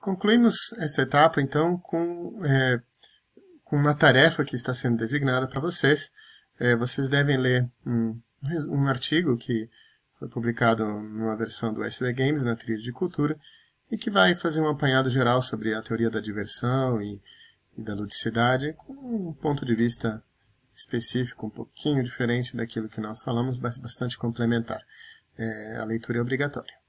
Concluímos esta etapa, então, com, é, com uma tarefa que está sendo designada para vocês. É, vocês devem ler um, um, artigo que foi publicado numa versão do SD Games, na trilha de cultura, e que vai fazer um apanhado geral sobre a teoria da diversão e, e da ludicidade, com um ponto de vista específico, um pouquinho diferente daquilo que nós falamos, mas bastante complementar. É, a leitura é obrigatória.